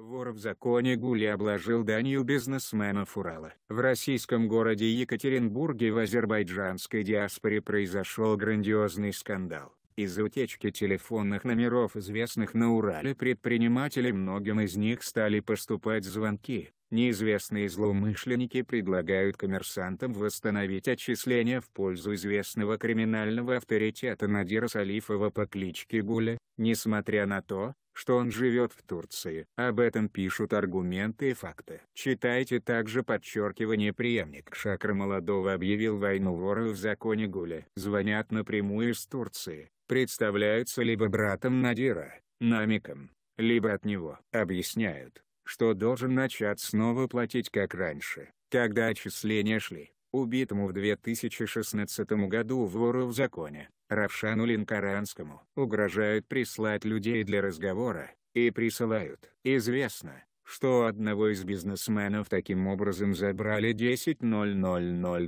Вор в законе Гули обложил данью бизнесменов Урала. В российском городе Екатеринбурге в азербайджанской диаспоре произошел грандиозный скандал. Из-за утечки телефонных номеров известных на Урале предпринимателей многим из них стали поступать звонки. Неизвестные злоумышленники предлагают коммерсантам восстановить отчисления в пользу известного криминального авторитета Надира Салифова по кличке Гуля, несмотря на то, что он живет в Турции. Об этом пишут аргументы и факты. Читайте также подчеркивание преемник Шакра Молодого объявил войну вору в законе Гуля. Звонят напрямую из Турции, представляются либо братом Надира, намиком, либо от него. Объясняют, что должен начать снова платить как раньше, когда отчисления шли убитому в 2016 году вору в законе, Равшану Линкаранскому. Угрожают прислать людей для разговора, и присылают. Известно, что одного из бизнесменов таким образом забрали 10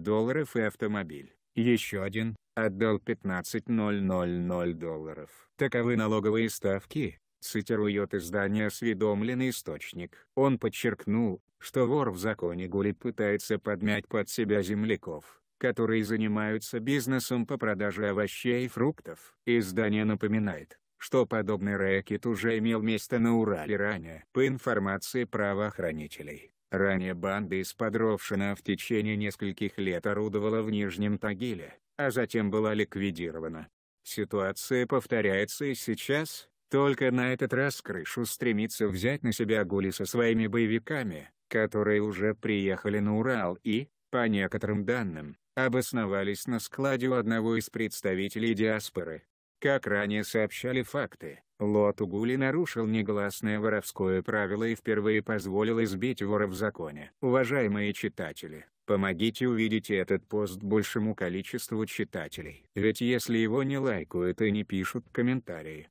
долларов и автомобиль. Еще один, отдал 15 долларов. Таковы налоговые ставки, цитирует издание «Осведомленный источник». Он подчеркнул, что вор в законе Гули пытается подмять под себя земляков, которые занимаются бизнесом по продаже овощей и фруктов. Издание напоминает, что подобный рэкет уже имел место на Урале ранее. По информации правоохранителей, ранее банда из Подровшина в течение нескольких лет орудовала в Нижнем Тагиле, а затем была ликвидирована. Ситуация повторяется и сейчас, только на этот раз крышу стремится взять на себя Гули со своими боевиками, которые уже приехали на Урал и, по некоторым данным, обосновались на складе у одного из представителей диаспоры. Как ранее сообщали факты, Лоту Гули нарушил негласное воровское правило и впервые позволил избить вора в законе. Уважаемые читатели, помогите увидеть этот пост большему количеству читателей. Ведь если его не лайкают и не пишут комментарии,